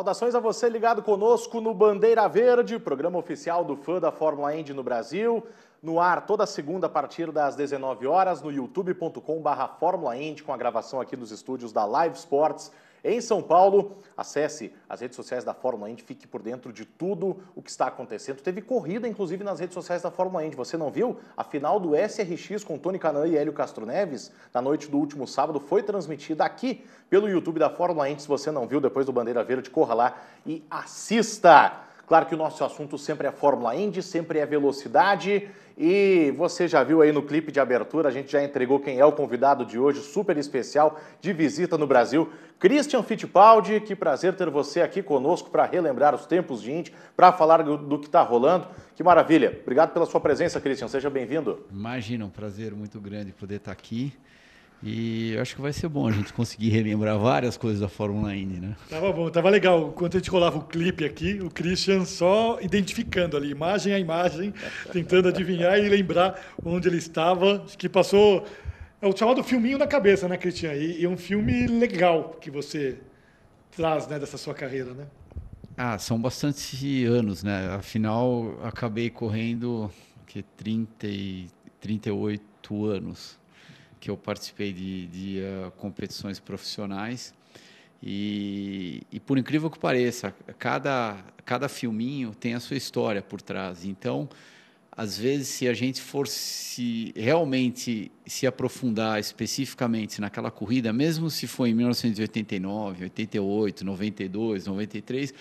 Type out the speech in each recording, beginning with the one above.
Saudações a você ligado conosco no Bandeira Verde, programa oficial do fã da Fórmula Indy no Brasil. No ar toda segunda a partir das 19 horas no youtube.com/barra Fórmula Indy com a gravação aqui nos estúdios da Live Sports em São Paulo, acesse as redes sociais da Fórmula Indy, fique por dentro de tudo o que está acontecendo. Teve corrida, inclusive, nas redes sociais da Fórmula Indy. Você não viu? A final do SRX com Tony Canan e Hélio Castro Neves, na noite do último sábado, foi transmitida aqui pelo YouTube da Fórmula Indy. Se você não viu, depois do Bandeira Verde, corra lá e assista. Claro que o nosso assunto sempre é Fórmula Indy, sempre é velocidade e você já viu aí no clipe de abertura, a gente já entregou quem é o convidado de hoje, super especial, de visita no Brasil, Christian Fittipaldi. Que prazer ter você aqui conosco para relembrar os tempos de Indy, para falar do, do que está rolando. Que maravilha. Obrigado pela sua presença, Christian. Seja bem-vindo. Imagina, um prazer muito grande poder estar tá aqui. E acho que vai ser bom a gente conseguir relembrar várias coisas da Fórmula Indy, né? Tava bom, tava legal. Enquanto a gente rolava o clipe aqui, o Christian só identificando ali, imagem a imagem, tentando adivinhar e lembrar onde ele estava. Acho que passou. É o chamado filminho na cabeça, né, Christian? E, e um filme legal que você traz né, dessa sua carreira, né? Ah, são bastante anos, né? Afinal, acabei correndo que 30 e 38 anos que eu participei de, de uh, competições profissionais. E, e, por incrível que pareça, cada, cada filminho tem a sua história por trás. Então, às vezes, se a gente for se, realmente se aprofundar especificamente naquela corrida, mesmo se for em 1989, 88, 92, 93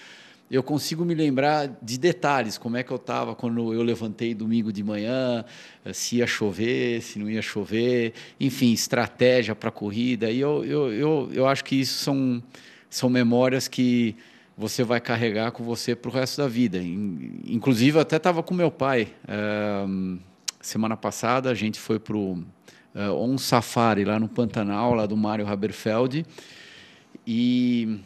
eu consigo me lembrar de detalhes, como é que eu estava quando eu levantei domingo de manhã, eh, se ia chover, se não ia chover, enfim, estratégia para a corrida. E eu, eu, eu, eu acho que isso são, são memórias que você vai carregar com você para o resto da vida. Inclusive, eu até estava com meu pai. Uh, semana passada, a gente foi para uh, eh, um safari lá no Pantanal, lá do Mário Haberfeld. E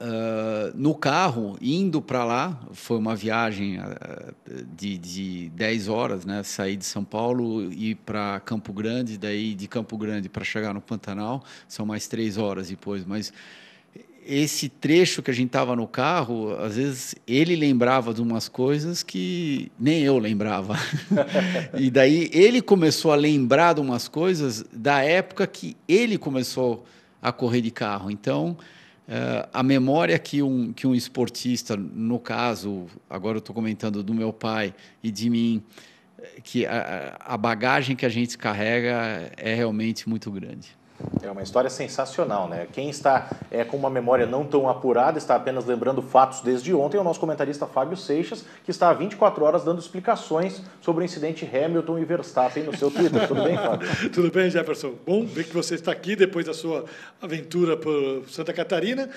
Uh, no carro, indo para lá, foi uma viagem ah, de, de 10 horas, né? sair de São Paulo e para Campo Grande, daí de Campo Grande para chegar no Pantanal, são mais 3 horas depois, mas esse trecho que a gente estava no carro, às vezes ele lembrava de umas coisas que nem eu lembrava. e daí ele começou a lembrar de umas coisas da época que ele começou a correr de carro. Então, eh, a memória que um, que um esportista, no caso, agora eu estou comentando do meu pai e de mim, eh, que a, a bagagem que a gente carrega é realmente muito grande. É uma história sensacional, né? Quem está é, com uma memória não tão apurada, está apenas lembrando fatos desde ontem, é o nosso comentarista Fábio Seixas, que está há 24 horas dando explicações sobre o incidente Hamilton e Verstappen no seu Twitter. Tudo bem, Fábio? Tudo bem, Jefferson. Bom ver que você está aqui depois da sua aventura por Santa Catarina.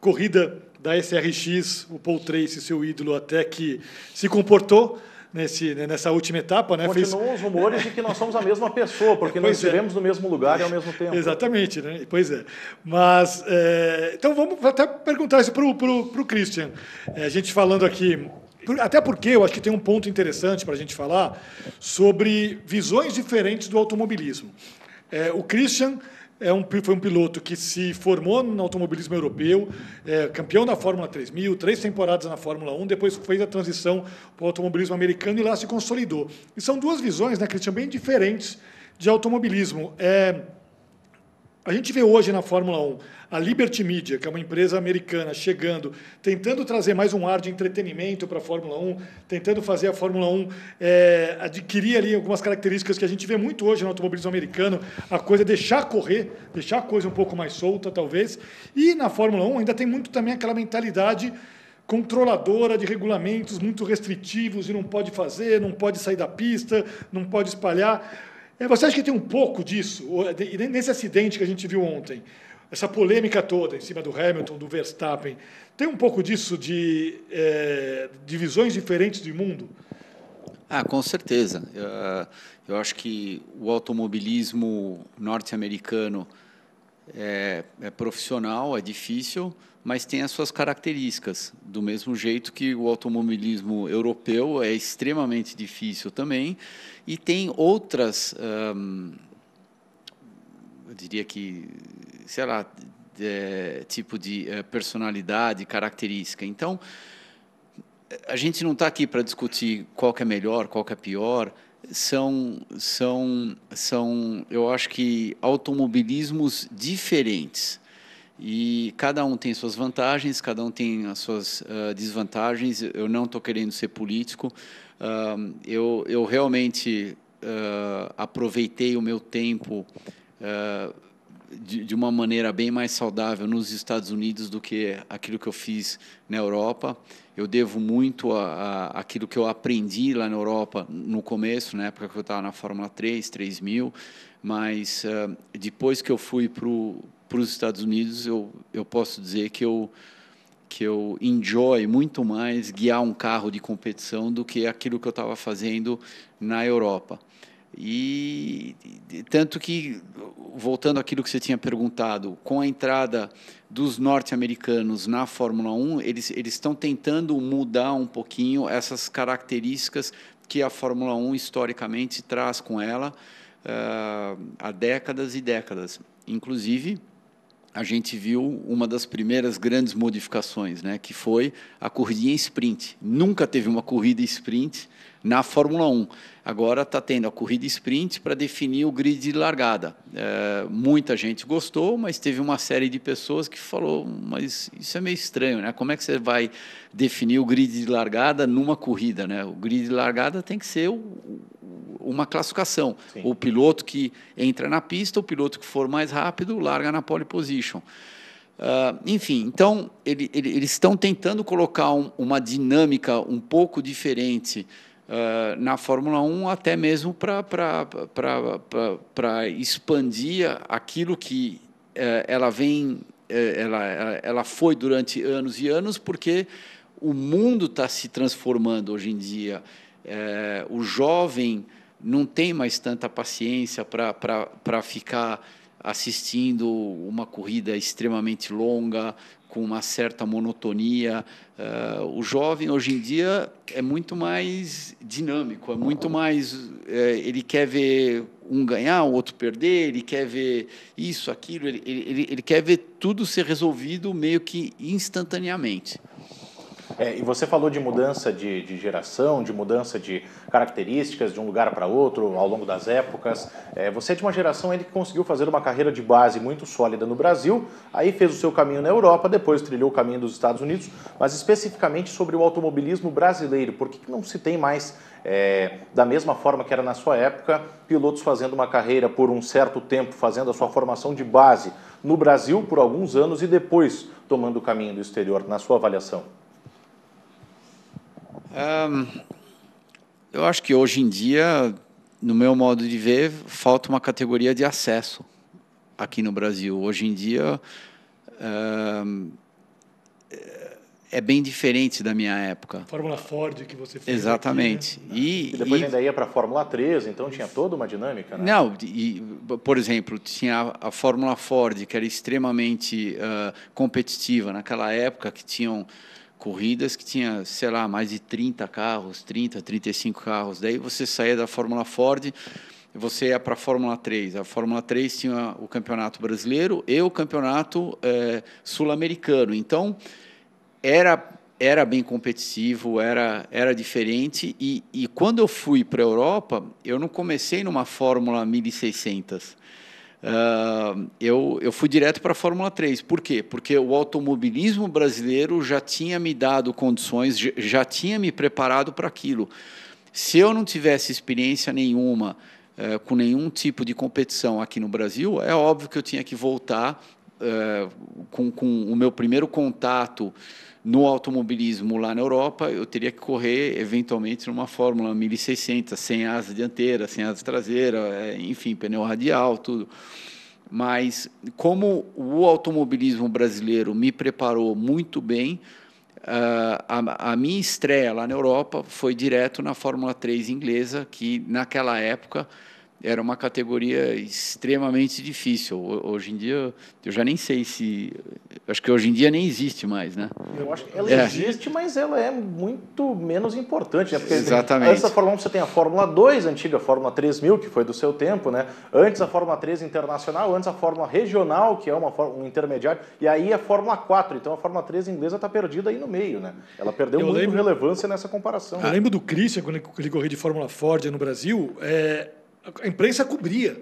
Corrida da SRX, o Paul Trace, seu ídolo, até que se comportou nesse, né, nessa última etapa. Né? Continuam Fez... os rumores de que nós somos a mesma pessoa, porque nós estivemos é. no mesmo lugar e ao mesmo tempo. Exatamente, né? pois é. Mas, é... então vamos até perguntar isso para o pro, pro Christian. É, a gente falando aqui até porque eu acho que tem um ponto interessante para a gente falar sobre visões diferentes do automobilismo. É, o Christian é um, foi um piloto que se formou no automobilismo europeu, é, campeão da Fórmula 3000, três temporadas na Fórmula 1, depois fez a transição para o automobilismo americano e lá se consolidou. E são duas visões, né, Cristian, bem diferentes de automobilismo. É, a gente vê hoje na Fórmula 1 a Liberty Media, que é uma empresa americana, chegando, tentando trazer mais um ar de entretenimento para a Fórmula 1, tentando fazer a Fórmula 1 é, eh, adquirir ali algumas características que a gente vê muito hoje no automobilismo americano, a coisa é deixar correr, deixar a coisa um pouco mais solta, talvez. E na Fórmula 1 ainda tem muito também aquela mentalidade controladora de regulamentos muito restritivos e não pode fazer, não pode sair da pista, não pode espalhar. É, você acha que tem um pouco disso, é nesse acidente que a gente viu ontem, essa polêmica toda em cima do Hamilton, do Verstappen, tem um pouco disso de é, divisões diferentes do mundo? Ah, com certeza. Eu, eu acho que o automobilismo norte-americano é, é profissional, é difícil, mas tem as suas características. Do mesmo jeito que o automobilismo europeu é extremamente difícil também, e tem outras, hum, eu diria que, sei lá, é, tipo de é, personalidade, característica. Então, a gente não está aqui para discutir qual é melhor, qual é pior. São, são, são, eu acho que automobilismos diferentes e cada um tem suas vantagens, cada um tem as suas uh, desvantagens. Eu não estou querendo ser político. Uh, eu, eu realmente uh, aproveitei o meu tempo de, de, uma maneira bem mais saudável nos Estados Unidos do que aquilo que eu fiz na Europa. Eu devo muito a, a aquilo que eu aprendi lá na Europa no começo, na época que eu estava na Fórmula 3, 3000, mas depois que eu fui para para os Estados Unidos, eu, eu posso dizer que eu que eu enjoy muito mais guiar um carro de competição do que aquilo que eu estava fazendo na Europa. E tanto que, voltando àquilo que você tinha perguntado, com a entrada dos norte-americanos na Fórmula 1, eles, eles estão tentando mudar um pouquinho essas características que a Fórmula 1 historicamente traz com ela uh, há décadas e décadas. Inclusive, a gente viu uma das primeiras grandes modificações, né, que foi a corrida em sprint. Nunca teve uma corrida em sprint na Fórmula 1. Agora está tendo a corrida sprint para definir o grid de largada. É, muita gente gostou, mas teve uma série de pessoas que falou, mas isso é meio estranho, né? Como é que você vai definir o grid de largada numa corrida, né? O grid de largada tem que ser o, uma classificação. Sim. O piloto que entra na pista, o piloto que for mais rápido, larga na pole position. Uh, enfim, então ele, ele, eles estão tentando colocar um, uma dinâmica um pouco diferente uh, na Fórmula 1, até mesmo para expandir aquilo que uh, ela vem, uh, ela, ela foi durante anos e anos, porque o mundo está se transformando hoje em dia. o jovem não tem mais tanta paciência para ficar assistindo uma corrida extremamente longa, com uma certa monotonia. Uh, o jovem hoje em dia é muito mais dinâmico, é muito mais. É, ele quer ver um ganhar, o outro perder, ele quer ver isso, aquilo, ele, ele, ele quer ver tudo ser resolvido meio que instantaneamente. É, e você falou de mudança de, de, geração, de mudança de características de um lugar para outro ao longo das épocas. É, você é de uma geração ainda que conseguiu fazer uma carreira de base muito sólida no Brasil, aí fez o seu caminho na Europa, depois trilhou o caminho dos Estados Unidos, mas especificamente sobre o automobilismo brasileiro. Por que não se tem mais é, da mesma forma que era na sua época, pilotos fazendo uma carreira por um certo tempo, fazendo a sua formação de base no Brasil por alguns anos e depois tomando o caminho do exterior, na sua avaliação? Um, eu acho que hoje em dia, no meu modo de ver, falta uma categoria de acesso aqui no Brasil. Hoje em dia um, é bem diferente da minha época. Fórmula Ford que você fez. Exatamente. Aqui, né? e, e, depois e... ainda ia para a Fórmula 3, então tinha toda uma dinâmica, né? Não, e, por exemplo, tinha a, Fórmula Ford, que era extremamente uh, competitiva naquela época, que tinham corridas que tinha, sei lá, mais de 30 carros, 30, 35 carros. Daí você saía da Fórmula Ford, você ia para a Fórmula 3. A Fórmula 3 tinha o Campeonato Brasileiro e o Campeonato é, Sul-Americano. Então, era era bem competitivo, era, era diferente. E, e quando eu fui para a Europa, eu não comecei numa Fórmula 1600. Uh, eu, eu fui direto para a Fórmula 3. Por quê? Porque o automobilismo brasileiro já tinha me dado condições, já tinha me preparado para aquilo. Se eu não tivesse experiência nenhuma, uh, com nenhum tipo de competição aqui no Brasil, é óbvio que eu tinha que voltar uh, com, com o meu primeiro contato no automobilismo lá na Europa, eu teria que correr eventualmente numa Fórmula 1600, sem asa dianteira, sem asa traseira, é, enfim, pneu radial, tudo. Mas como o automobilismo brasileiro me preparou muito bem, ah, a, a minha estreia lá na Europa foi direto na Fórmula 3 inglesa, que naquela época era uma categoria extremamente difícil. Hoje em dia, eu já nem sei se. Acho que hoje em dia nem existe mais, né? Eu acho que ela é. existe, mas ela é muito menos importante, né? Porque Exatamente. Antes da Fórmula 1 você tem a Fórmula 2, a antiga Fórmula 3000, que foi do seu tempo, né? Antes a Fórmula 3 internacional, antes a Fórmula regional, que é uma, um intermediário, e aí a Fórmula 4. Então a Fórmula 3 inglesa está perdida aí no meio, né? Ela perdeu eu muito lembro... relevância nessa comparação. Eu né? lembro do Christian, quando ele corria de Fórmula Ford no Brasil. É a imprensa cobria.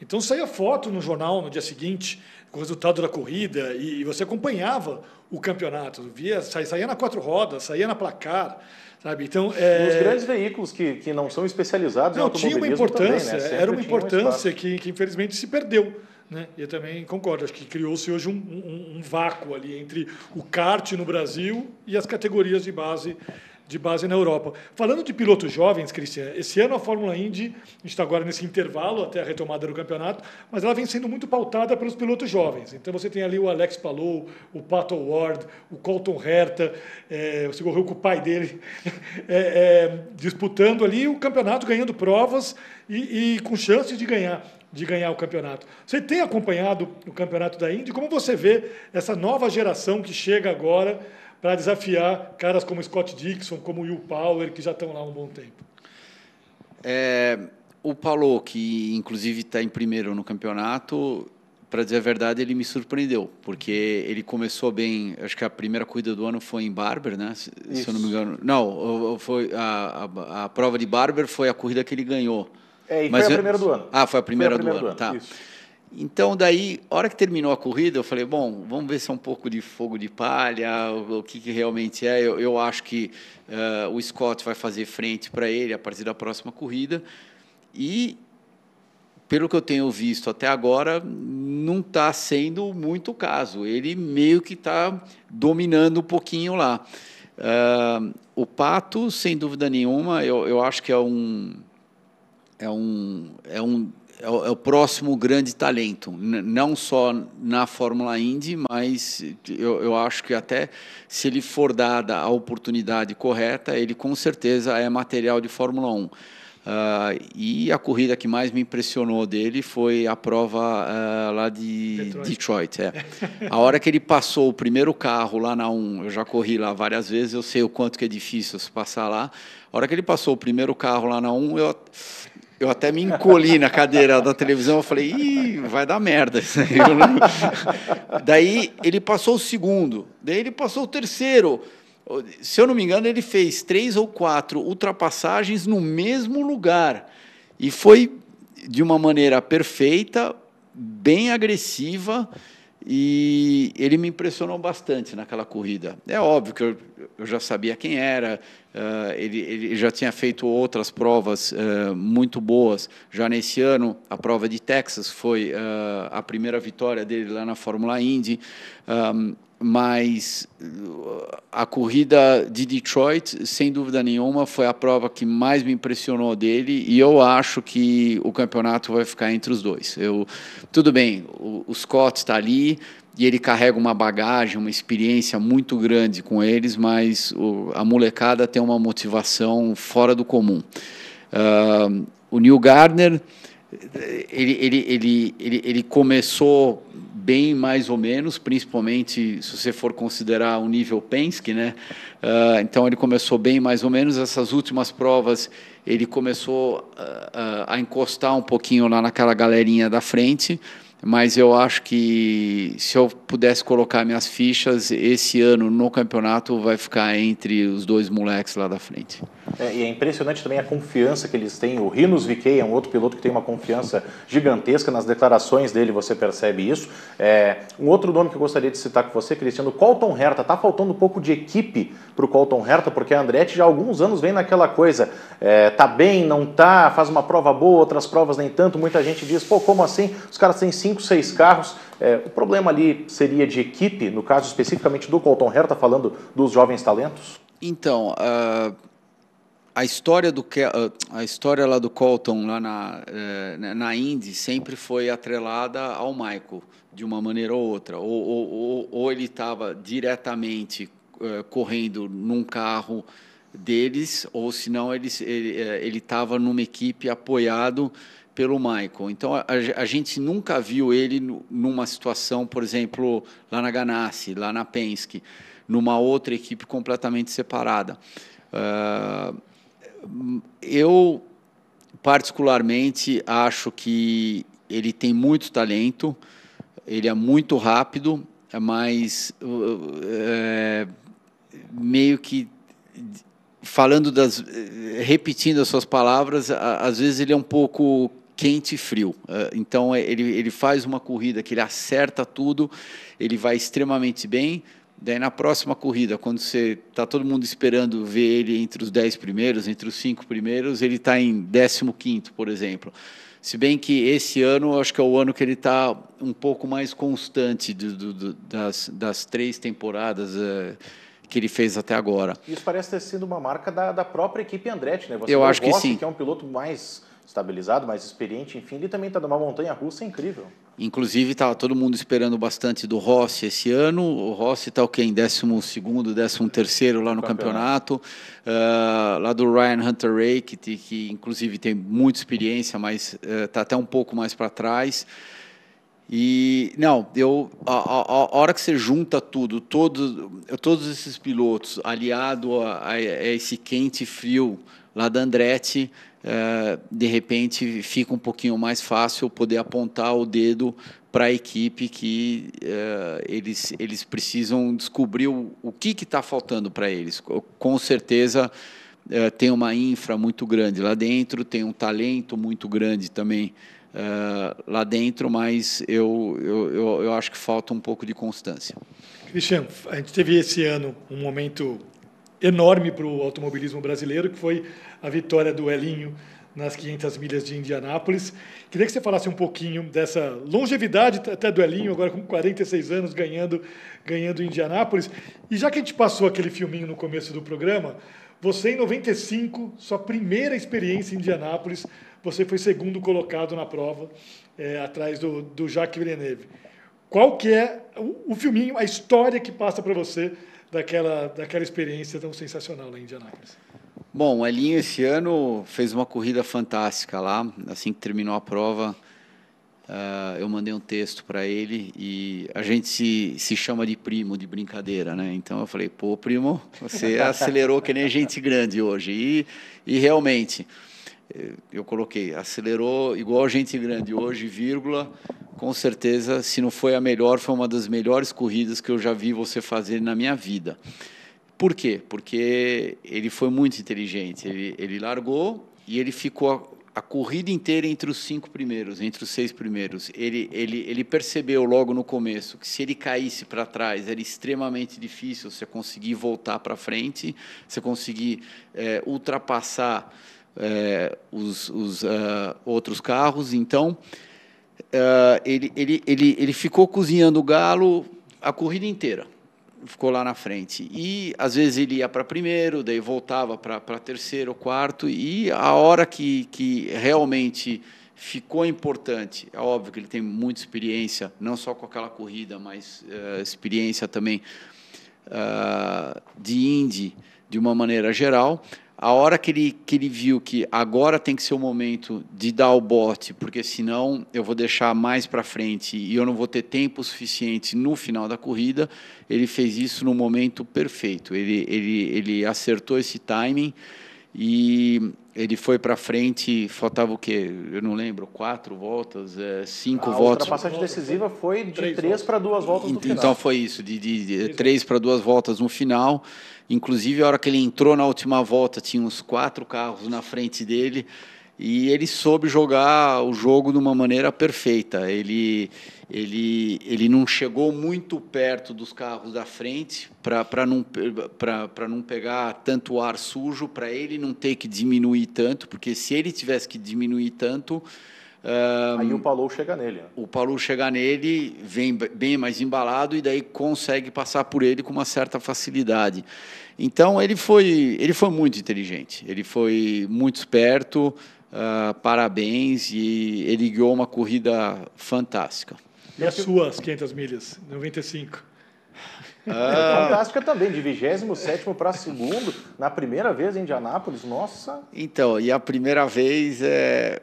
Então saía foto no jornal no dia seguinte com o resultado da corrida e, você acompanhava o campeonato, via saía na quatro rodas, saía na placar, sabe? Então é... os grandes veículos que, que não são especializados não tinha uma importância, também, né? era uma importância um que, que infelizmente se perdeu. Né? Eu também concordo, acho que criou-se hoje um, um, um vácuo ali entre o kart no Brasil e as categorias de base de base na Europa. Falando de pilotos jovens, Cristian, esse ano a Fórmula Indy está agora nesse intervalo até a retomada do campeonato, mas ela vem sendo muito pautada pelos pilotos jovens. Então você tem ali o Alex Palou, o Pato Ward, o Colton Herta, é, você correu com o pai dele, é, é, disputando ali o campeonato, ganhando provas e, e com chances de ganhar de ganhar o campeonato. Você tem acompanhado o campeonato da Indy? Como você vê essa nova geração que chega agora para desafiar caras como Scott Dixon, como Will Power, que já estão lá há um bom tempo. É, o Paulo, que inclusive está em primeiro no campeonato, para dizer a verdade, ele me surpreendeu, porque ele começou bem. Acho que a primeira corrida do ano foi em Barber, né? Se, se eu não me engano. Não, foi a, a, a, prova de Barber foi a corrida que ele ganhou. É, e Mas foi a primeira do ano. Ah, foi a primeira, foi a primeira do, do, ano. ano. Tá. Isso. Então, daí, a hora que terminou a corrida, eu falei, bom, vamos ver se é um pouco de fogo de palha, o, o que, que, realmente é. Eu, eu acho que uh, o Scott vai fazer frente para ele a partir da próxima corrida. E, pelo que eu tenho visto até agora, não está sendo muito o caso. Ele meio que está dominando um pouquinho lá. Uh, o Pato, sem dúvida nenhuma, eu, eu acho que é um... É um, é um é o, é o próximo grande talento, não só na Fórmula Indy, mas eu, eu acho que até se ele for dada a oportunidade correta, ele com certeza é material de Fórmula 1. Uh, ah, e a corrida que mais me impressionou dele foi a prova uh, lá de Detroit. Detroit é. a hora que ele passou o primeiro carro lá na 1, eu já corri lá várias vezes, eu sei o quanto que é difícil se passar lá. A hora que ele passou o primeiro carro lá na 1, eu eu até me encolhi na cadeira da televisão, eu falei, Ih, vai dar merda isso aí. Daí ele passou o segundo, daí ele passou o terceiro. Se eu não me engano, ele fez três ou quatro ultrapassagens no mesmo lugar. E foi de uma maneira perfeita, bem agressiva e ele me impressionou bastante naquela corrida. É óbvio que eu, eu já sabia quem era, uh, ele, ele, já tinha feito outras provas uh, muito boas. Já nesse ano, a prova de Texas foi uh, a primeira vitória dele lá na Fórmula Indy. Um, mas uh, a corrida de Detroit, sem dúvida nenhuma, foi a prova que mais me impressionou dele e eu acho que o campeonato vai ficar entre os dois. Eu, tudo bem, o, o Scott está ali e ele carrega uma bagagem, uma experiência muito grande com eles, mas o, a molecada tem uma motivação fora do comum. Uh, o Neil Gardner, ele, ele, ele, ele, ele começou bem mais ou menos, principalmente se você for considerar o nível Penske, né? Uh, então ele começou bem mais ou menos. Essas últimas provas ele começou uh, uh, a encostar um pouquinho lá naquela galerinha da frente mas eu acho que se eu pudesse colocar minhas fichas, esse ano no campeonato vai ficar entre os dois moleques lá da frente. É, e é impressionante também a confiança que eles têm. O Rinos Viquei é um outro piloto que tem uma confiança gigantesca nas declarações dele, você percebe isso. É, um outro nome que eu gostaria de citar com você, Cristiano, Colton Herta. Tá faltando um pouco de equipe para o Colton Herta, porque a Andretti já há alguns anos vem naquela coisa, é, tá bem, não tá, faz uma prova boa, outras provas nem tanto. Muita gente diz, pô, como assim? Os caras têm cinco cinco, seis carros. É, o problema ali seria de equipe, no caso especificamente do Colton Herta, falando dos jovens talentos? Então, uh, a história do ah, a história lá do Colton lá na eh, né, na Indy sempre foi atrelada ao Michael de uma maneira ou outra ou, ou, ou ele estava diretamente uh, correndo num carro deles ou senão ele eh, ele estava numa equipe apoiado pelo Michael. Então, a, a gente nunca viu ele numa situação, por exemplo, lá na Ganassi, lá na Penske, numa outra equipe completamente separada. Uh, eu, particularmente, acho que ele tem muito talento, ele é muito rápido, mas uh, uh é, meio que falando das repetindo as suas palavras, às vezes ele é um pouco quente e frio. Ah, então é, ele, ele faz uma corrida que ele acerta tudo, ele vai extremamente bem. Daí na próxima corrida, quando você está todo mundo esperando ver ele entre os 10 primeiros, entre os cinco primeiros, ele está em 15, por exemplo. Se bem que esse ano, acho que é o ano que ele está um pouco mais constante do, do, das, das três temporadas. Ah, que ele fez até agora. Isso parece ter sido uma marca da, da própria equipe Andretti, né? Você eu acho que sim. Que é um piloto mais estabilizado, mais experiente, enfim, ele também está numa montanha russa incrível. Inclusive, estava tá todo mundo esperando bastante do Rossi esse ano. O Rossi está o quê? Em 12, 13 lá no campeonato. campeonato. Uh, lá do Ryan Hunter Ray, que, que inclusive tem muita experiência, mas está eh, uh, até um pouco mais para trás. E não, eu a, a, a, hora que você junta tudo, todo, todos esses pilotos, aliado a, a, a esse quente frio lá da Andretti, é, de repente fica um pouquinho mais fácil poder apontar o dedo para a equipe que é, eles, eles precisam descobrir o, o que está faltando para eles. Com certeza é, tem uma infra muito grande lá dentro, tem um talento muito grande também lá dentro, mas eu, eu, eu, eu acho que falta um pouco de constância. Cristiano, a gente teve esse ano um momento enorme para o automobilismo brasileiro, que foi a vitória do Elinho nas 500 milhas de Indianápolis. Queria que você falasse um pouquinho dessa longevidade até do Elinho, agora com 46 anos ganhando, ganhando Indianápolis. E já que a gente passou aquele filminho no começo do programa, você em 95, sua primeira experiência em Indianápolis, você foi segundo colocado na prova, é, atrás do, do Jacques Villeneuve. Qual que é o, o filminho, a história que passa para você daquela, daquela experiência tão sensacional lá em Indianápolis. Bom, o Elinho esse ano fez uma corrida fantástica lá. Assim que terminou a prova, uh, eu mandei um texto para ele e a gente se, se chama de primo, de brincadeira, né? Então eu falei, pô, primo, você acelerou que nem gente grande hoje. E, e realmente, eh, eu coloquei, acelerou igual gente grande hoje, vírgula, com certeza, se não foi a melhor, foi uma das melhores corridas que eu já vi você fazer na minha vida. Por quê? Porque ele foi muito inteligente. Ele, ele largou e ele ficou a, a, corrida inteira entre os cinco primeiros, entre os seis primeiros. Ele, ele, ele percebeu logo no começo que se ele caísse para trás era extremamente difícil você conseguir voltar para frente, você conseguir é, ultrapassar é, os, os uh, outros carros. Então uh, ele, ele, ele, ele ficou cozinhando o galo a corrida inteira. Ficou lá na frente. E, às vezes, ele ia para primeiro, daí voltava para terceiro, quarto. E a hora que, que realmente ficou importante. É óbvio que ele tem muita experiência, não só com aquela corrida, mas uh, experiência também uh, de Indy de uma maneira geral a hora que ele, que ele viu que agora tem que ser o momento de dar o bote, porque senão eu vou deixar mais para frente e eu não vou ter tempo suficiente no final da corrida, ele fez isso no momento perfeito. Ele, ele, ele acertou esse timing e ele foi para frente, faltava o quê? Eu não lembro, quatro voltas, é, cinco a A passagem decisiva foi de três, três para duas voltas no então final. Então foi isso, de, de, de três, três para duas voltas no final. Inclusive, a hora que ele entrou na última volta, tinha uns quatro carros na frente dele e ele soube jogar o jogo de uma maneira perfeita. Ele, ele, ele não chegou muito perto dos carros da frente para não, não pegar tanto ar sujo, para ele não ter que diminuir tanto, porque se ele tivesse que diminuir tanto. Um, Aí o Palou chega nele. Né? O Palou chega nele, vem bem mais embalado e daí consegue passar por ele com uma certa facilidade. Então ele foi, ele foi muito inteligente, ele foi muito esperto. Uh, parabéns e ele guiou uma corrida fantástica. E as suas 500 milhas, 95? É fantástica também, de 27 para segundo, na primeira vez em Indianápolis, nossa. Então, e a primeira vez é.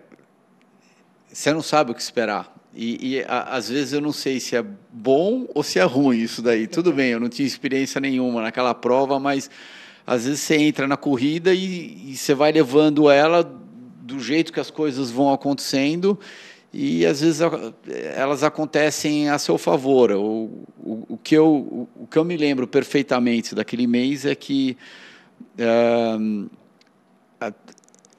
Você não sabe o que esperar. E, e a, às vezes eu não sei se é bom ou se é ruim isso daí. Tudo bem, eu não tinha experiência nenhuma naquela prova, mas às vezes você entra na corrida e, e você vai levando ela do jeito que as coisas vão acontecendo e às vezes elas acontecem a seu favor. O, o, o que, eu, o, que eu me lembro perfeitamente daquele mês é que uh,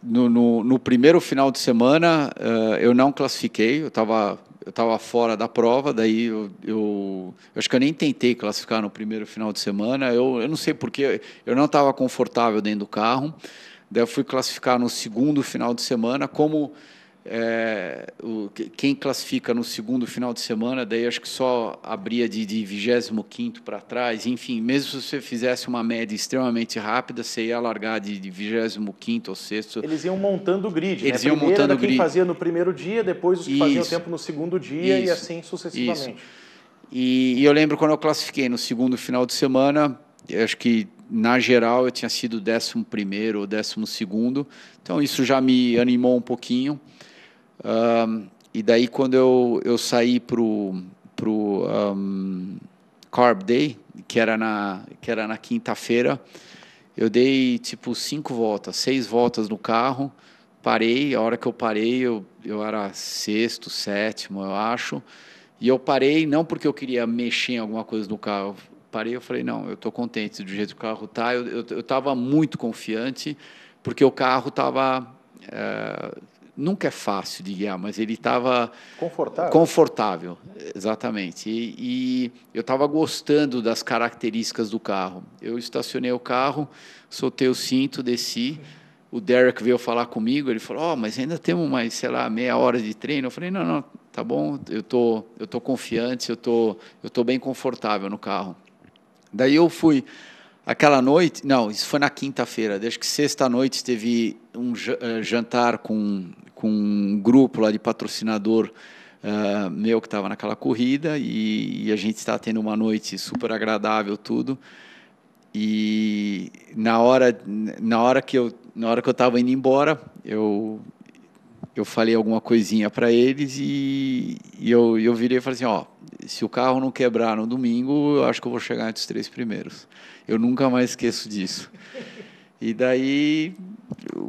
no, no, no, primeiro final de semana uh, eu não classifiquei, eu estava eu tava fora da prova, daí eu, eu, eu, acho que eu nem tentei classificar no primeiro final de semana. Eu, eu não sei porque eu não estava confortável dentro do carro. Daí eu fui classificar no segundo final de semana como é, o, quem classifica no segundo final de semana, daí acho que só abria de, de 25 para trás. Enfim, mesmo se você fizesse uma média extremamente rápida, você ia largar de, de 25 ou 6. Eles iam montando o grid. Né? Eles né? iam Primeiro montando o grid. fazia no primeiro dia, depois os que Isso. faziam tempo no segundo dia Isso. e assim sucessivamente. E, e eu lembro quando eu classifiquei no segundo final de semana, acho que na geral eu tinha sido décimo primeiro ou décimo segundo, então isso já me animou um pouquinho. Um, e daí quando eu, eu saí pro pro um, Carb Day, que era na que era na quinta-feira, eu dei tipo cinco voltas, seis voltas no carro, parei. A hora que eu parei, eu, eu era sexto, sétimo, eu acho. E eu parei não porque eu queria mexer em alguma coisa no carro, parei eu falei, não, eu estou contente do jeito que o carro está. Eu estava muito confiante, porque o carro estava... É, eh, nunca é fácil de guiar, mas ele estava... Confortável. Confortável, exatamente. E, e eu estava gostando das características do carro. Eu estacionei o carro, soltei o cinto, desci o Derek veio falar comigo, ele falou, oh, mas ainda temos mais, sei lá, meia hora de treino. Eu falei, não, não, tá bom, eu tô, eu tô confiante, eu tô, eu tô bem confortável no carro. Daí eu fui aquela noite, não, isso foi na quinta-feira, desde que sexta-noite teve um eh, jantar com, com um grupo lá de patrocinador uh, meu que estava naquela corrida e, e a gente está tendo uma noite super agradável tudo e na hora na hora que eu na hora que eu estava indo embora eu eu falei alguma coisinha para eles e, e, eu, eu virei e falei assim, ó, se o carro não quebrar no domingo, eu acho que eu vou chegar entre os três primeiros. Eu nunca mais esqueço disso. E daí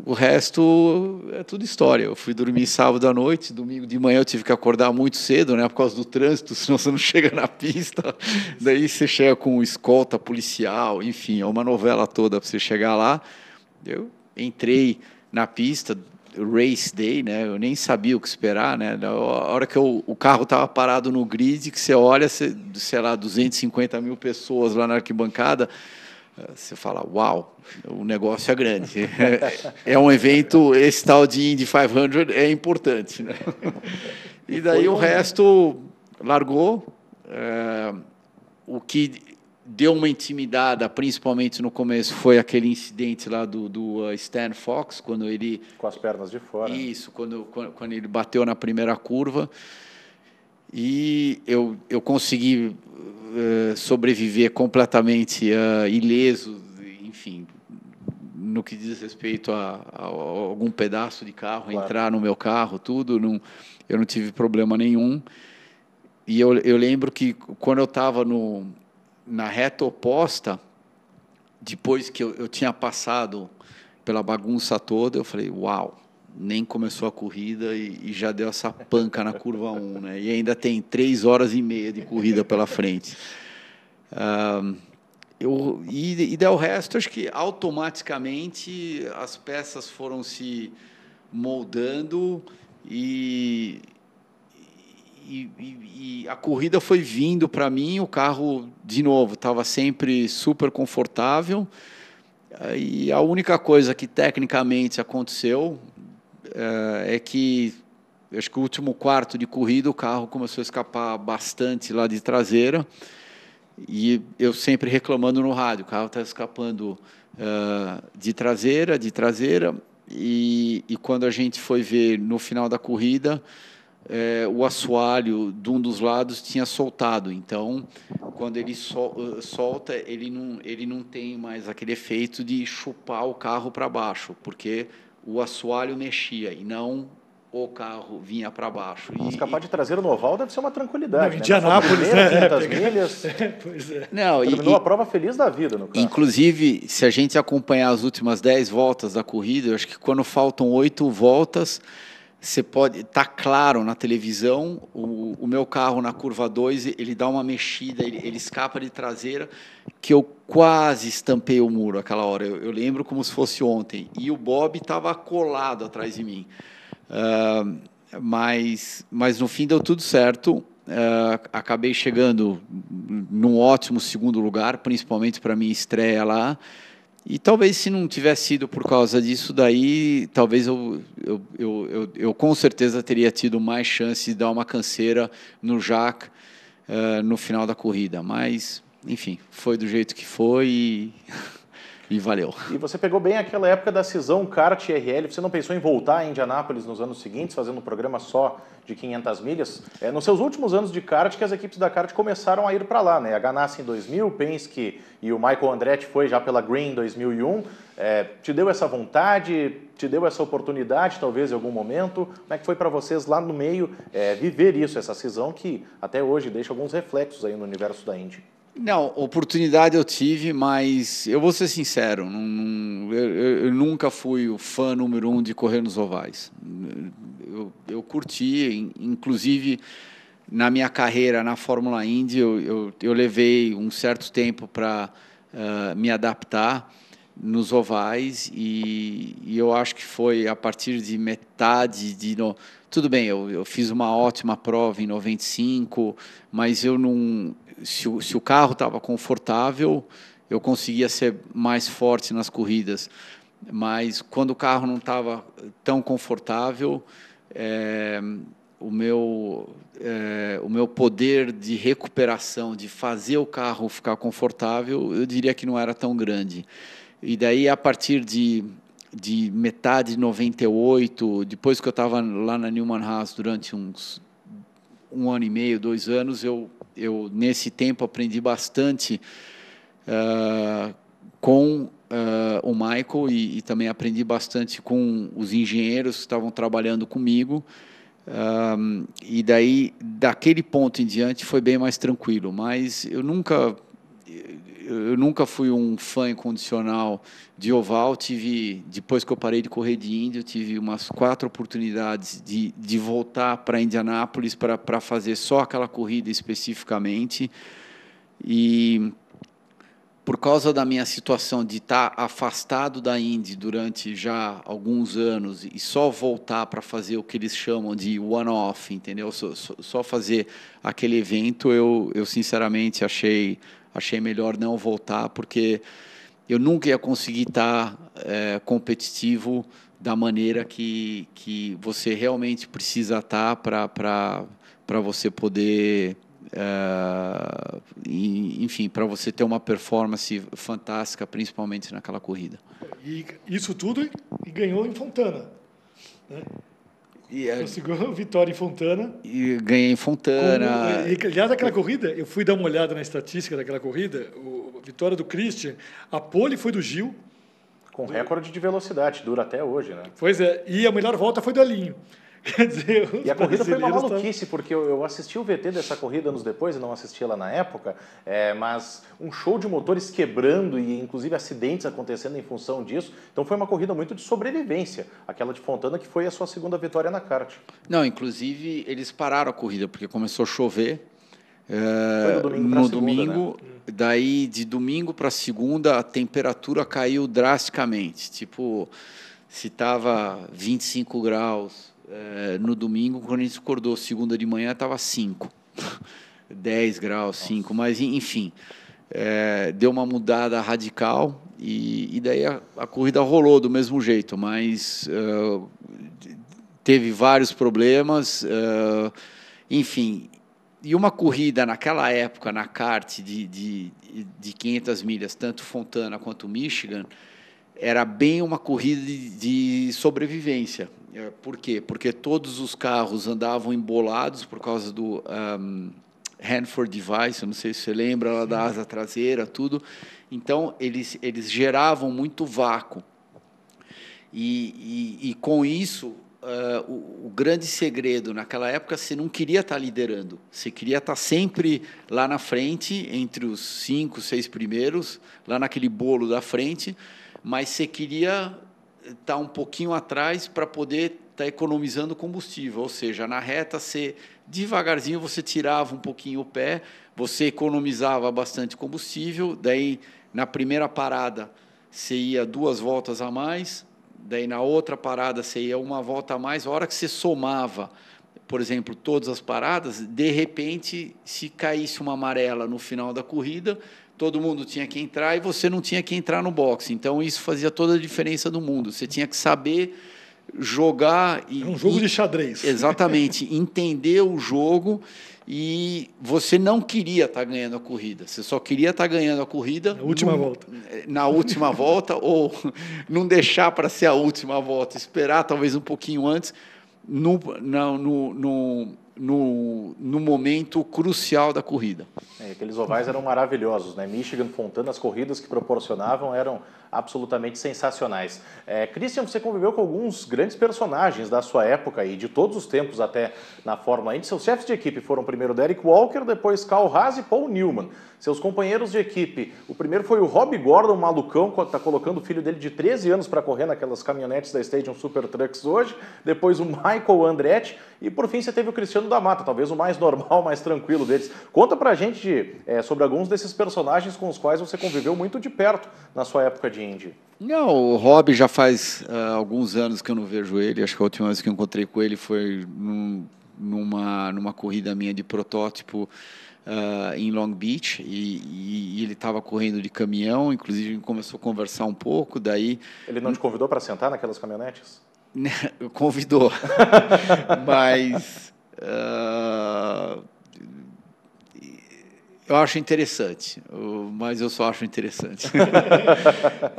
o resto é tudo história. Eu fui dormir sábado à noite, domingo de manhã eu tive que acordar muito cedo, né, por causa do trânsito, senão você não chega na pista. Daí você chega com escolta policial, enfim, é uma novela toda para você chegar lá. Eu entrei na pista, race day, né? Eu nem sabia o que esperar, né? A hora que eu, o carro estava parado no grid, que você olha, você, sei lá, 250 mil pessoas lá na arquibancada, você fala, uau, o negócio é grande. É, um evento, esse tal de Indy 500 é importante, né? E daí o resto largou. É, o que deu uma intimidada, principalmente no começo, foi aquele incidente lá do, do uh, Stan Fox, quando ele... Com as pernas de fora. Isso, quando, quando, quando ele bateu na primeira curva. E eu, eu consegui uh, sobreviver completamente uh, ileso, enfim, no que diz respeito a, a, a algum pedaço de carro, claro. entrar no meu carro, tudo. Não, eu não tive problema nenhum. E eu, eu lembro que quando eu estava no na reta oposta, depois que eu, eu tinha passado pela bagunça toda, eu falei, uau, nem começou a corrida e, e, já deu essa panca na curva 1, né? E ainda tem três horas e meia de corrida pela frente. eu, e, e o resto, acho que automaticamente as peças foram se moldando e, e, e, a corrida foi vindo para mim, o carro, de novo, estava sempre super confortável. E a única coisa que tecnicamente aconteceu eh, é, que, acho que o último quarto de corrida, o carro começou a escapar bastante lá de traseira. E eu sempre reclamando no rádio, o carro está escapando eh, de traseira, de traseira. E, e quando a gente foi ver no final da corrida, é, o assoalho de um dos lados tinha soltado. Então, quando ele sol, eh, solta, ele não, ele não tem mais aquele efeito de chupar o carro para baixo, porque o assoalho mexia e não o carro vinha para baixo. Mas e, capaz de trazer o noval deve ser uma tranquilidade. Não, Indianápolis, né? Indianápolis, né? milhas. É, pois é. Não, Terminou e, a prova feliz da vida no carro. Inclusive, se a gente acompanhar as últimas 10 voltas da corrida, eu acho que quando faltam 8 voltas, você pode tá claro na televisão o, o meu carro na curva 2 ele dá uma mexida ele, ele, escapa de traseira que eu quase estampei o muro aquela hora eu, eu lembro como se fosse ontem e o Bob estava colado atrás de mim uh, mas mas no fim deu tudo certo uh, acabei chegando num ótimo segundo lugar principalmente para minha estreia lá e talvez se não tivesse sido por causa disso daí, talvez eu, eu, eu, eu, eu com certeza teria tido mais chance de dar uma canseira no Jacques uh, no final da corrida. Mas, enfim, foi do jeito que foi e... E valeu. E você pegou bem aquela época da cisão kart RL. Você não pensou em voltar a Indianápolis nos anos seguintes, fazendo um programa só de 500 milhas? É nos seus últimos anos de kart que as equipes da kart começaram a ir para lá, né? A Ganassi em 2000, Penske e o Michael Andretti foi já pela Green em 2001. É, te deu essa vontade? Te deu essa oportunidade, talvez, em algum momento? Como é que foi para vocês lá no meio é, viver isso, essa cisão que até hoje deixa alguns reflexos aí no universo da Indy? Não, oportunidade eu tive, mas eu vou ser sincero, não, não, eu, eu, nunca fui o fã número um de correr nos ovais. Eu, eu curti, inclusive na minha carreira na Fórmula Indy, eu, eu, eu levei um certo tempo para uh, ah, me adaptar nos ovais e, e, eu acho que foi a partir de metade de no... tudo bem eu, eu, fiz uma ótima prova em 95 mas eu não se o, se o carro estava confortável, eu conseguia ser mais forte nas corridas. Mas quando o carro não estava eh, tão confortável, é, o, meu, é, o meu poder de recuperação, de fazer o carro ficar confortável, eu diria que não era tão grande. E daí, a partir de, de metade de 98, depois que eu estava lá na Newman Haas durante uns um ano e meio, dois anos, eu, eu nesse tempo aprendi bastante uh, com Uh, o Michael e, e, também aprendi bastante com os engenheiros que estavam trabalhando comigo. Um, ah, e daí, daquele ponto em diante, foi bem mais tranquilo. Mas eu nunca, eu nunca fui um fã incondicional de oval. Tive, depois que eu parei de correr de Índia, tive umas quatro oportunidades de, de voltar para Indianápolis para fazer só aquela corrida especificamente. E por causa da minha situação de estar tá afastado da Indy durante já alguns anos e só voltar para fazer o que eles chamam de one-off, entendeu? Só, só, fazer aquele evento, eu, eu sinceramente achei achei melhor não voltar, porque eu nunca ia conseguir estar é, competitivo da maneira que, que você realmente precisa estar para você poder. É, enfim, para você ter uma performance fantástica, principalmente naquela corrida. E isso tudo e ganhou em Fontana. Né? E, é, Conseguiu vitória em Fontana. E ganhei em Fontana. e, aliás, aquela corrida, eu fui dar uma olhada na estatística daquela corrida, o, a vitória do Christian, a pole foi do Gil. Com recorde de velocidade, dura até hoje, né? Pois é, e a melhor volta foi do Alinho. Quer dizer, e a corrida foi uma maluquice, porque eu, eu, assisti o VT dessa corrida anos depois, e não assisti ela na época, é, mas um show de motores quebrando e inclusive acidentes acontecendo em função disso. Então foi uma corrida muito de sobrevivência, aquela de Fontana que foi a sua segunda vitória na kart. Não, inclusive eles pararam a corrida porque começou a chover. É, no domingo, no segunda, né? Hum. daí de domingo para segunda a temperatura caiu drasticamente, tipo se tava 25 graus, é, no domingo, quando a gente acordou segunda de manhã, estava 5. 10 graus, 5, mas enfim, é, deu uma mudada radical e, e daí a, a, corrida rolou do mesmo jeito, mas eh, teve vários problemas, enfim. E uma corrida naquela época, na kart de, de, de 500 milhas, tanto Fontana quanto Michigan, era bem uma corrida de, de sobrevivência. É, por quê? Porque todos os carros andavam embolados por causa do um, Hanford Device, eu não sei se você lembra, lá da asa traseira, tudo. Então, eles, eles geravam muito vácuo. E, e, e com isso, uh, o, o, grande segredo naquela época, você não queria estar liderando, você queria estar sempre lá na frente, entre os cinco, seis primeiros, lá naquele bolo da frente, mas você queria estar eh, tá um pouquinho atrás para poder estar tá economizando combustível, ou seja, na reta você devagarzinho você tirava um pouquinho o pé, você economizava bastante combustível, daí na primeira parada você ia duas voltas a mais, daí na outra parada você ia uma volta a mais, a hora que você somava, por exemplo, todas as paradas, de repente, se caísse uma amarela no final da corrida, todo mundo tinha que entrar e você não tinha que entrar no boxe. Então isso fazia toda a diferença do mundo. Você tinha que saber jogar e é um jogo e, de xadrez. Exatamente, entender o jogo e você não queria estar tá ganhando a corrida. Você só queria estar tá ganhando a corrida na última no, volta. Eh, na última volta ou não deixar para ser a última volta, esperar talvez um pouquinho antes no, no, no no, no momento crucial da corrida. É, aqueles ovais eram maravilhosos, né? Michigan, Fontana, as corridas que proporcionavam eram absolutamente sensacionais. É, Christian, você conviveu com alguns grandes personagens da sua época e de todos os tempos até na Fórmula ainda. Seus chefes de equipe foram primeiro Derek Walker, depois Carl Haas e Paul Newman. Seus companheiros de equipe, o primeiro foi o Rob Gordon, malucão, que está colocando o filho dele de 13 anos para correr naquelas caminhonetes da Stadium Super Trucks hoje. Depois o Michael Andretti e por fim você teve o Cristiano da Mata, talvez o mais normal, mais tranquilo deles. Conta pra gente é, sobre alguns desses personagens com os quais você conviveu muito de perto na sua época de indie. Não, o Rob já faz uh, alguns anos que eu não vejo ele. Acho que a última vez que eu encontrei com ele foi num, numa, numa corrida minha de protótipo uh, em Long Beach. E, e, e ele estava correndo de caminhão, inclusive começou a conversar um pouco. Daí Ele não te convidou para sentar naquelas caminhonetes? convidou. Mas Uh, eu acho interessante, mas eu só acho interessante.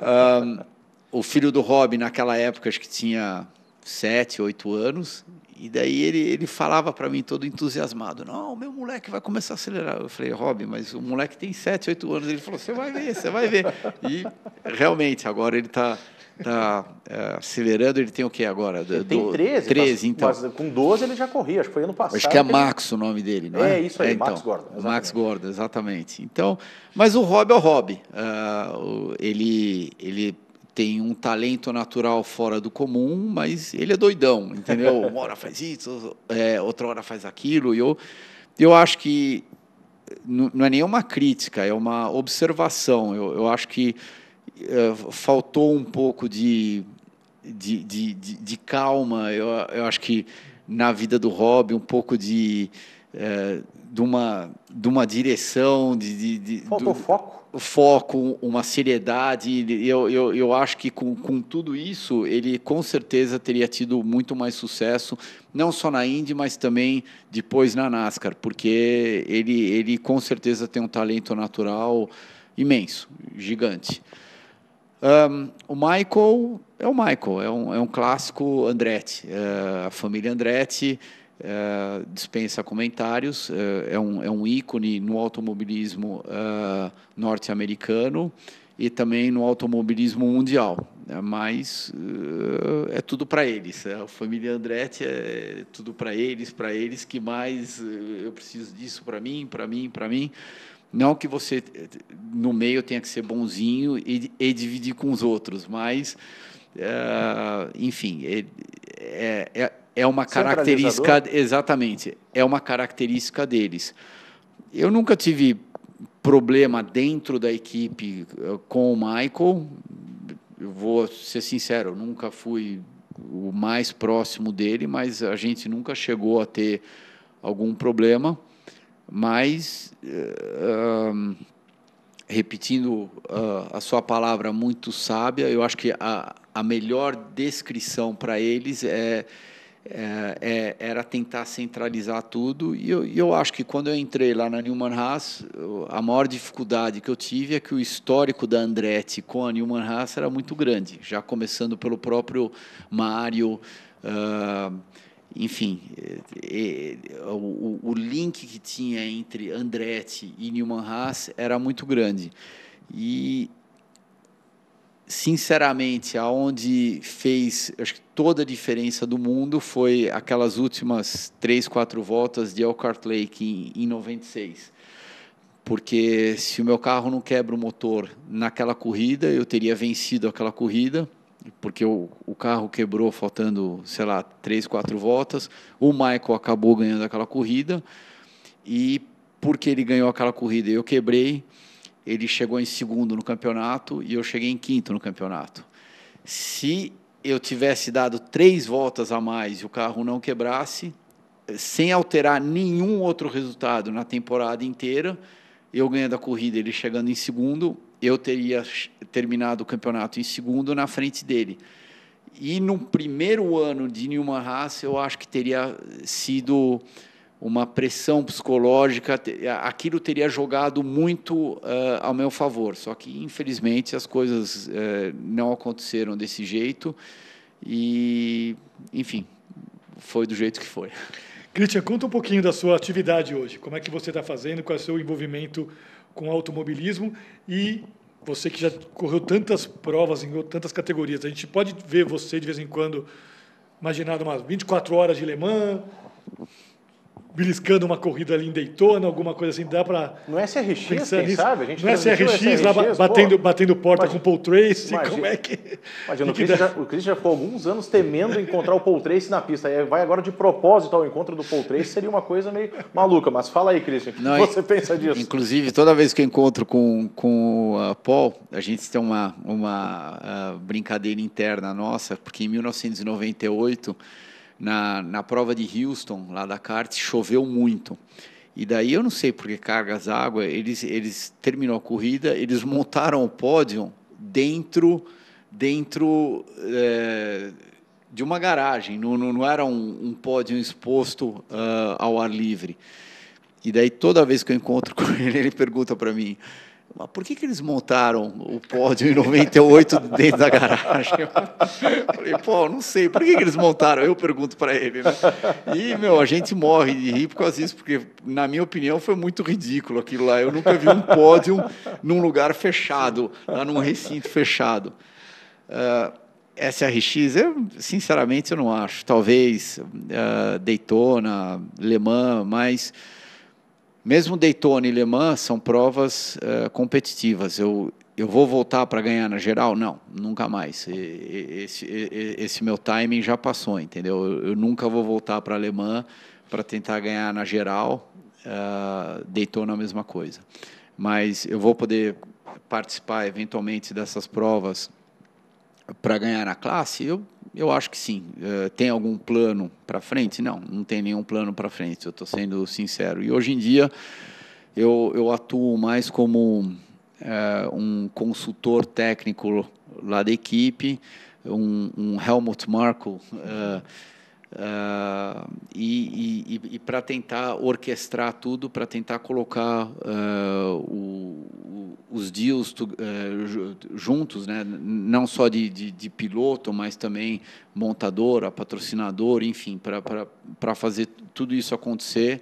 Ah, o filho do Robin, naquela época, acho que tinha sete, oito anos, e daí ele, ele falava para mim todo entusiasmado, não, meu moleque vai começar a acelerar. Eu falei, Rob, mas o moleque tem 7, 8 anos. Ele falou, você vai ver, você vai ver. E realmente, agora ele está tá, é, acelerando, ele tem o que agora? ele tem 13. 13 então. mas, com 12 ele já corria, acho que foi ano passado. Acho que é que Max ele... o nome dele, não é? É isso aí, é, então, Max Gordon. Exatamente. Max Gordon, exatamente. Então, mas o Rob é o Rob. Uh, ele... ele tem um talento natural fora do comum, mas ele é doidão, entendeu? Uma hora faz isso, é, outra hora faz aquilo. E eu, eu acho que não é nenhuma crítica, é uma observação. Eu, eu acho que é, faltou um pouco de, de, de, de, de calma, eu, eu acho que na vida do Rob, um pouco de, é, de, uma, de uma direção. De, de, de faltou do, foco? foco, uma seriedade. Eu, eu, eu acho que com, com tudo isso, ele com certeza teria tido muito mais sucesso, não só na Indy, mas também depois na NASCAR, porque ele, ele com certeza tem um talento natural imenso, gigante. Um, o Michael é o Michael, é um, é um clássico Andretti. É, a família Andretti é, dispensa comentários, é, é, um, é um ícone no automobilismo é, norte-americano e também no automobilismo mundial. Né? Mas é, é tudo para eles. A né? família Andretti é tudo para eles, para eles que mais é, eu preciso disso para mim, para mim, para mim. Não que você no meio tenha que ser bonzinho e, e dividir com os outros, mas, é, enfim, é, é uma característica exatamente é uma característica deles eu nunca tive problema dentro da equipe eh, com o Michael eu vou ser sincero eu nunca fui o mais próximo dele mas a gente nunca chegou a ter algum problema mas uh, repetindo uh, a sua palavra muito sábia eu acho que a, a melhor descrição para eles é é, é, era tentar centralizar tudo. E eu, eu, acho que quando eu entrei lá na Newman Haas, a maior dificuldade que eu tive é que o histórico da Andretti com a Newman Haas era muito grande, já começando pelo próprio Mário. Uh, ah, enfim, o, o, link que tinha entre Andretti e Newman Haas era muito grande. E, sinceramente, aonde fez acho que toda a diferença do mundo foi aquelas últimas três, quatro voltas de Elkhart Lake em, em 96. Porque se o meu carro não quebra o motor naquela corrida, eu teria vencido aquela corrida, porque o, o carro quebrou faltando, sei lá, três, quatro voltas. O Michael acabou ganhando aquela corrida, e porque ele ganhou aquela corrida eu quebrei, ele chegou em segundo no campeonato e eu cheguei em quinto no campeonato. Se eu tivesse dado três voltas a mais e o carro não quebrasse, sem alterar nenhum outro resultado na temporada inteira, eu ganhando a corrida, ele chegando em segundo, eu teria terminado o campeonato em segundo na frente dele. E no primeiro ano de Newman Haas, eu acho que teria sido uma pressão psicológica, aquilo teria jogado muito uh, ao meu favor. Só que, infelizmente, as coisas uh, não aconteceram desse jeito e, enfim, foi do jeito que foi. Cristian, conta um pouquinho da sua atividade hoje. Como é que você está fazendo? Qual é o seu envolvimento com automobilismo? E você que já correu tantas provas em tantas categorias, a gente pode ver você de vez em quando, imaginar umas 24 horas de Le Mans, beliscando uma corrida ali em Daytona, alguma coisa assim, dá para... No é SRX, quem nisso. sabe? A gente no é SRX, SRX, lá batendo, batendo porta imagina, com o Paul Tracy, imagina, como é que... Imagina, que o, Chris já, o Chris já ficou alguns anos temendo encontrar o Paul Tracy na pista, e vai agora de propósito ao encontro do Paul Tracy, seria uma coisa meio maluca, mas fala aí, Christian, o que Não, você é, pensa disso? Inclusive, toda vez que eu encontro com, com o ah, Paul, a gente tem uma, uma ah, brincadeira interna nossa, porque em 1998 na, na prova de Houston, lá da kart, choveu muito. E daí eu não sei porque cargas água eles, eles terminou a corrida, eles montaram o pódio dentro dentro é, de uma garagem, não, não, não era um, um pódio exposto uh, ao ar livre. E daí toda vez que eu encontro com ele, ele pergunta para mim: mas por que, que eles montaram o pódio em 98 dentro da garagem? Eu falei, pô, não sei, por que, que eles montaram? Eu pergunto para ele. Né? E, meu, a gente morre de rir por causa disso, porque, na minha opinião, foi muito ridículo aquilo lá. Eu nunca vi um pódio num lugar fechado, lá num recinto fechado. Uh, ah, SRX, eu, sinceramente, eu não acho. Talvez uh, Daytona, Le Mans, mas mesmo Daytona e Le Mans são provas uh, competitivas. Eu, eu vou voltar para ganhar na geral? Não, nunca mais. Esse, esse meu timing já passou, entendeu? Eu, eu nunca vou voltar para Le Mans para tentar ganhar na geral. Uh, Daytona a mesma coisa. Mas eu vou poder participar eventualmente dessas provas para ganhar na classe, eu eu acho que sim. Uh, tem algum plano para frente? Não, não tem nenhum plano para frente, eu estou sendo sincero. E hoje em dia, eu, eu atuo mais como uh, um consultor técnico lá da equipe, um, um Helmut Marko. Uh, Uh, e, e, e para tentar orquestrar tudo, para tentar colocar uh, o, os dias eh, juntos, né? não só de, de, de, piloto, mas também montadora, patrocinador, enfim, para fazer tudo isso acontecer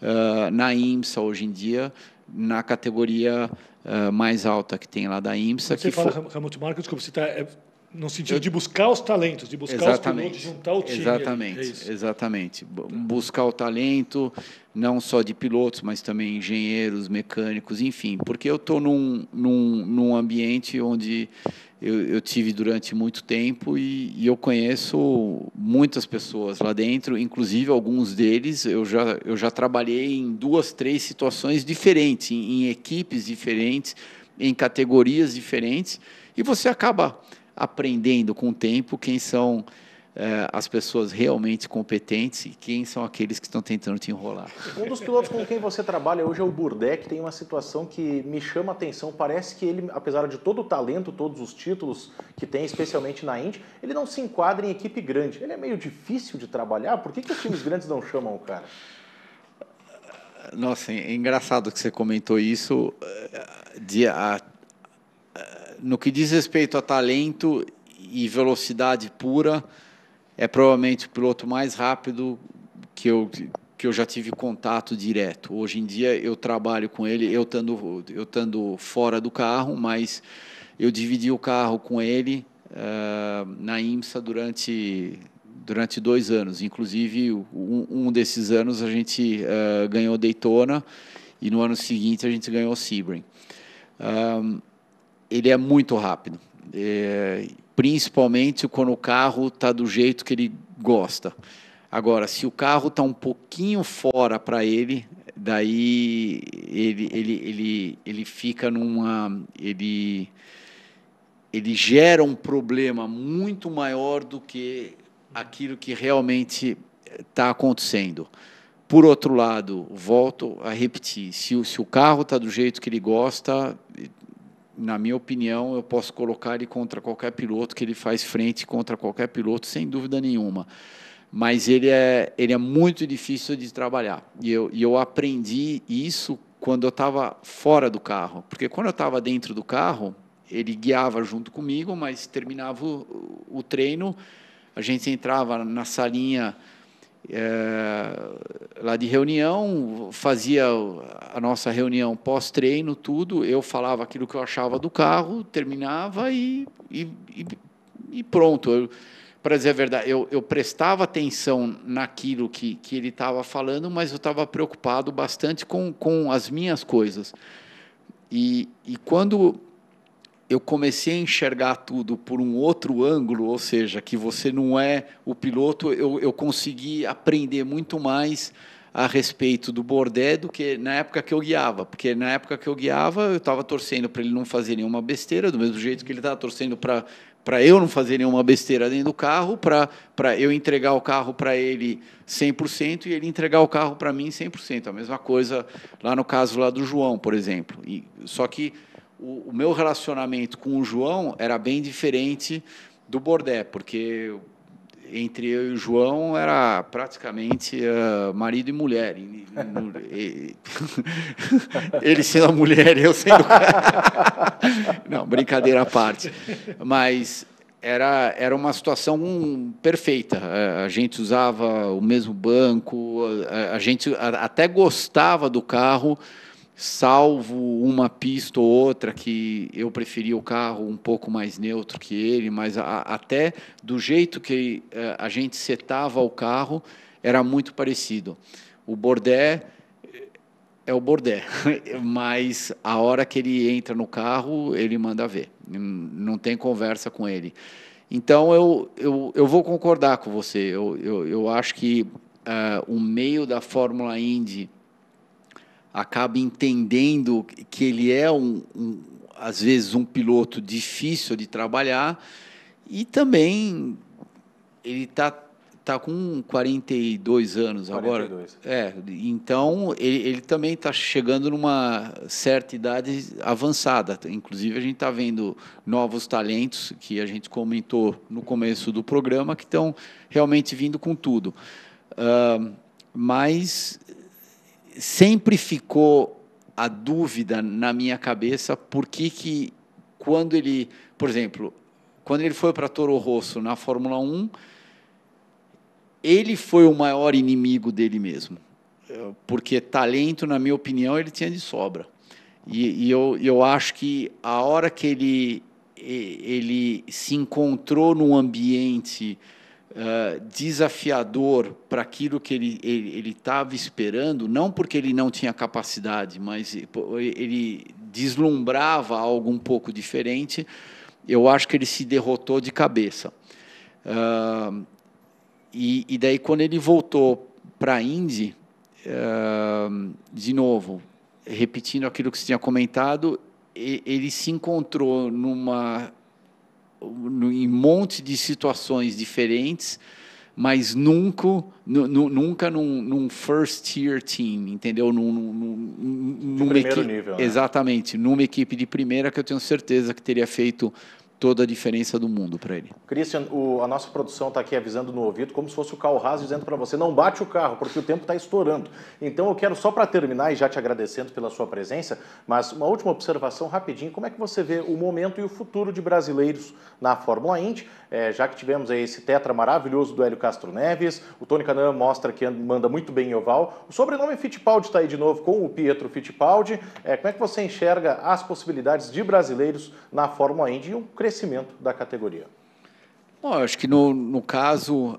uh, na IMSA hoje em dia, na categoria uh, mais alta que tem lá da IMSA. Você que fala for... Hamilton marketing, desculpa, você está é no sentido de buscar os talentos, de buscar exatamente, os pilotos, juntar o time. Exatamente, é exatamente. Tá. Buscar o talento, não só de pilotos, mas também engenheiros, mecânicos, enfim. Porque eu estou num, num, num ambiente onde eu, eu tive durante muito tempo e, e, eu conheço muitas pessoas lá dentro, inclusive alguns deles eu já, eu já trabalhei em duas, três situações diferentes, em, em equipes diferentes, em categorias diferentes, e você acaba aprendendo com o tempo quem são eh, as pessoas realmente competentes e quem são aqueles que estão tentando te enrolar. Um dos pilotos com quem você trabalha hoje é o que tem uma situação que me chama a atenção. Parece que ele, apesar de todo o talento, todos os títulos que tem, especialmente na Indy, ele não se enquadra em equipe grande. Ele é meio difícil de trabalhar. Por que, que os times grandes não chamam o cara? Nossa, é engraçado que você comentou isso. Eh, de, a, no que diz respeito a talento e velocidade pura, é provavelmente o piloto mais rápido que eu, que eu já tive contato direto. Hoje em dia eu trabalho com ele, eu estando, eu estando fora do carro, mas eu dividi o carro com ele uh, na IMSA durante, durante dois anos. Inclusive, um, um desses anos a gente uh, ganhou Daytona e no ano seguinte a gente ganhou Sebring ele é muito rápido. É, principalmente quando o carro está do jeito que ele gosta. Agora, se o carro está um pouquinho fora para ele, daí ele, ele, ele, ele fica numa. Ele, ele gera um problema muito maior do que aquilo que realmente está acontecendo. Por outro lado, volto a repetir: se o, se o carro está do jeito que ele gosta, na minha opinião, eu posso colocar ele contra qualquer piloto, que ele faz frente contra qualquer piloto, sem dúvida nenhuma. Mas ele é, ele é muito difícil de trabalhar. E eu, e eu aprendi isso quando eu estava fora do carro. Porque quando eu estava dentro do carro, ele guiava junto comigo, mas terminava o, o treino, a gente entrava na salinha é, lá de reunião, fazia a nossa reunião pós-treino, tudo, eu falava aquilo que eu achava do carro, terminava e, e, e pronto. Para dizer a verdade, eu, eu prestava atenção naquilo que, que ele estava falando, mas eu estava preocupado bastante com, com as minhas coisas. E, e quando eu comecei a enxergar tudo por um outro ângulo, ou seja, que você não é o piloto, eu, eu consegui aprender muito mais a respeito do Bordé do que na época que eu guiava, porque na época que eu guiava eu estava torcendo para ele não fazer nenhuma besteira, do mesmo jeito que ele estava torcendo para para eu não fazer nenhuma besteira dentro do carro, para eu entregar o carro para ele 100% e ele entregar o carro para mim 100%. A mesma coisa lá no caso lá do João, por exemplo. E, só que o, o meu relacionamento com o João era bem diferente do Bordé, porque entre eu e o João era praticamente uh, marido e mulher. Ele sendo a mulher, eu sendo. Não, brincadeira à parte. Mas era, era uma situação perfeita. Eh, a gente usava o mesmo banco, a, eh, a gente até gostava do carro salvo uma pista ou outra que eu preferia o carro um pouco mais neutro que ele, mas a, até do jeito que eh, a gente setava o carro era muito parecido. O Bordé eh, é o Bordé, mas a hora que ele entra no carro, ele manda ver, não tem conversa com ele. Então, eu, eu, eu vou concordar com você, eu, eu, eu acho que uh, o meio da Fórmula Indy acaba entendendo que ele é, um, um, às vezes, um piloto difícil de trabalhar e também ele está tá com 42 anos 42. agora. É, então ele, ele também está chegando numa certa idade avançada. Inclusive a gente está vendo novos talentos que a gente comentou no começo do programa que estão realmente vindo com tudo. Uh, mas sempre ficou a dúvida na minha cabeça por que, que quando ele, por exemplo, quando ele foi para Toro Rosso na Fórmula 1, ele foi o maior inimigo dele mesmo. Porque talento, na minha opinião, ele tinha de sobra. E, e eu, eu acho que a hora que ele, ele se encontrou num ambiente ah, desafiador para aquilo que ele ele estava esperando, não porque ele não tinha capacidade, mas ele deslumbrava algo um pouco diferente. Eu acho que ele se derrotou de cabeça. Uh, e, e, daí quando ele voltou para a Indy, uh, ah, de novo, repetindo aquilo que você tinha comentado, ele se encontrou numa em monte de situações diferentes, mas nunca, nunca num, num, first tier team, entendeu? Num, num, num primeiro nível. Né? Exatamente, numa equipe de primeira que eu tenho certeza que teria feito toda a diferença do mundo para ele. Christian, o, a nossa produção está aqui avisando no ouvido, como se fosse o carro dizendo para você, não bate o carro, porque o tempo está estourando. Então eu quero só para terminar, e já te agradecendo pela sua presença, mas uma última observação rapidinho, como é que você vê o momento e o futuro de brasileiros na Fórmula Indy? É, já que tivemos aí esse tetra maravilhoso do Hélio Castro Neves, o Tony Canan mostra que manda muito bem em oval. O sobrenome Fittipaldi está aí de novo com o Pietro Fittipaldi. É, como é que você enxerga as possibilidades de brasileiros na Fórmula Indy e o crescimento da categoria? Bom, acho que no, no caso, uh,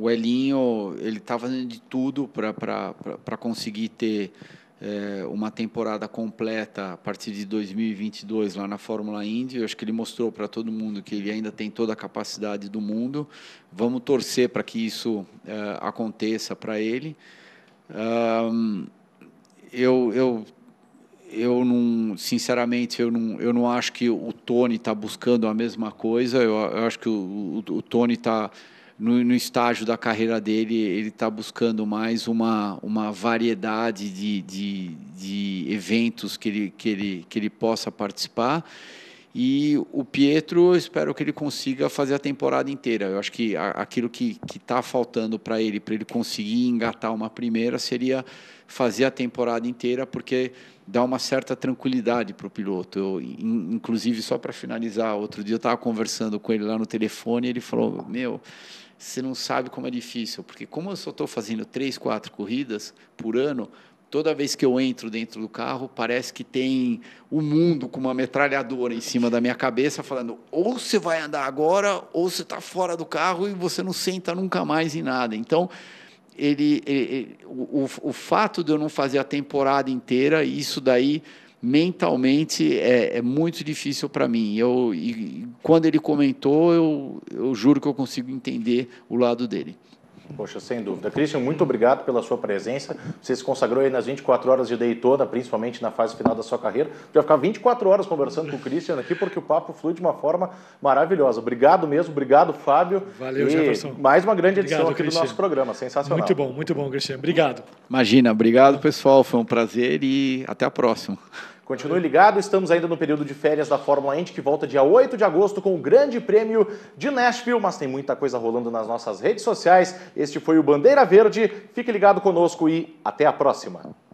o Elinho, ele está fazendo de tudo para conseguir ter é, uma temporada completa a partir de 2022 lá na Fórmula Indy. Eu acho que ele mostrou para todo mundo que ele ainda tem toda a capacidade do mundo. Vamos torcer para que isso é, aconteça para ele. Um, eu, eu, eu não, sinceramente, eu não, eu não acho que o Tony está buscando a mesma coisa. Eu, eu acho que o, o, o Tony está no, no, estágio da carreira dele, ele está buscando mais uma, uma variedade de, de, de eventos que ele, que, ele, que ele possa participar. E o Pietro, espero que ele consiga fazer a temporada inteira. Eu acho que aquilo que está faltando para ele, para ele conseguir engatar uma primeira, seria fazer a temporada inteira, porque dá uma certa tranquilidade para o piloto. Eu, inclusive, só para finalizar, outro dia eu estava conversando com ele lá no telefone e ele falou: Meu você não sabe como é difícil, porque como eu só estou fazendo três, quatro corridas por ano, toda vez que eu entro dentro do carro, parece que tem o um mundo com uma metralhadora em cima da minha cabeça, falando: ou você vai andar agora, ou você está fora do carro e você não senta nunca mais em nada. Então, ele, ele o, o fato de eu não fazer a temporada inteira, isso daí mentalmente é, é muito difícil para mim. Eu, e, quando ele comentou, eu, eu juro que eu consigo entender o lado dele. Poxa, sem dúvida. Christian, muito obrigado pela sua presença. Você se consagrou aí nas 24 horas de Daytona, principalmente na fase final da sua carreira. Já ficar 24 horas conversando com o Christian aqui, porque o papo flui de uma forma maravilhosa. Obrigado mesmo, obrigado, Fábio. Valeu, e Jefferson. Mais uma grande edição aqui Christian. do nosso programa. Sensacional. Muito bom, muito bom, Christian. Obrigado. Imagina, obrigado, pessoal. Foi um prazer e até a próxima. Continue ligado, estamos ainda no período de férias da Fórmula Indy, que volta dia 8 de agosto com o Grande Prêmio de Nashville, mas tem muita coisa rolando nas nossas redes sociais. Este foi o Bandeira Verde, fique ligado conosco e até a próxima.